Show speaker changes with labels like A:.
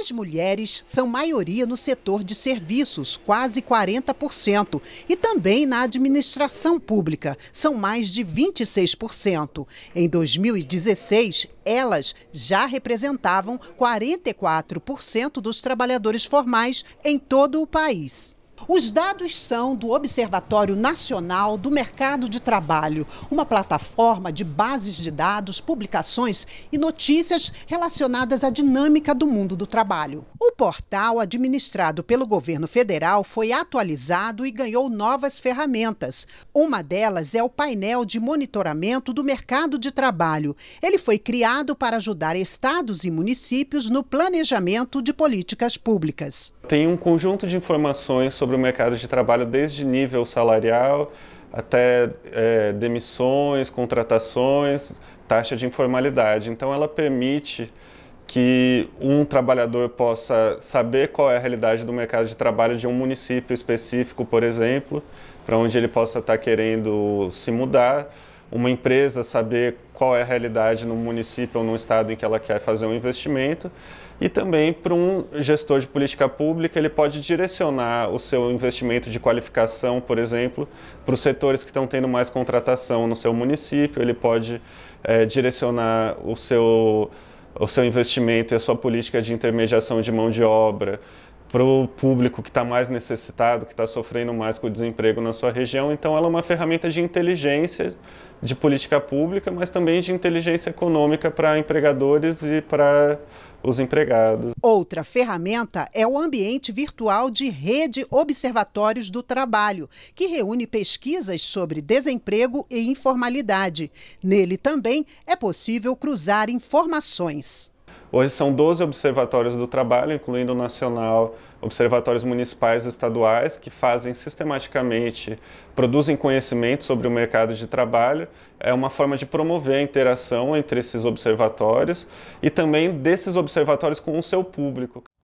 A: As mulheres são maioria no setor de serviços, quase 40%, e também na administração pública, são mais de 26%. Em 2016, elas já representavam 44% dos trabalhadores formais em todo o país. Os dados são do Observatório Nacional do Mercado de Trabalho, uma plataforma de bases de dados, publicações e notícias relacionadas à dinâmica do mundo do trabalho. O portal, administrado pelo governo federal, foi atualizado e ganhou novas ferramentas. Uma delas é o painel de monitoramento do mercado de trabalho. Ele foi criado para ajudar estados e municípios no planejamento de políticas públicas
B: tem um conjunto de informações sobre o mercado de trabalho, desde nível salarial até é, demissões, contratações, taxa de informalidade. Então, ela permite que um trabalhador possa saber qual é a realidade do mercado de trabalho de um município específico, por exemplo, para onde ele possa estar querendo se mudar uma empresa saber qual é a realidade no município ou no estado em que ela quer fazer um investimento. E também para um gestor de política pública, ele pode direcionar o seu investimento de qualificação, por exemplo, para os setores que estão tendo mais contratação no seu município, ele pode é, direcionar o seu, o seu investimento e a sua política de intermediação de mão de obra para o público que está mais necessitado, que está sofrendo mais com o desemprego na sua região. Então, ela é uma ferramenta de inteligência de política pública, mas também de inteligência econômica para empregadores e para os empregados.
A: Outra ferramenta é o ambiente virtual de Rede Observatórios do Trabalho, que reúne pesquisas sobre desemprego e informalidade. Nele também é possível cruzar informações.
B: Hoje são 12 observatórios do trabalho, incluindo o nacional, observatórios municipais e estaduais, que fazem sistematicamente, produzem conhecimento sobre o mercado de trabalho. É uma forma de promover a interação entre esses observatórios e também desses observatórios com o seu público.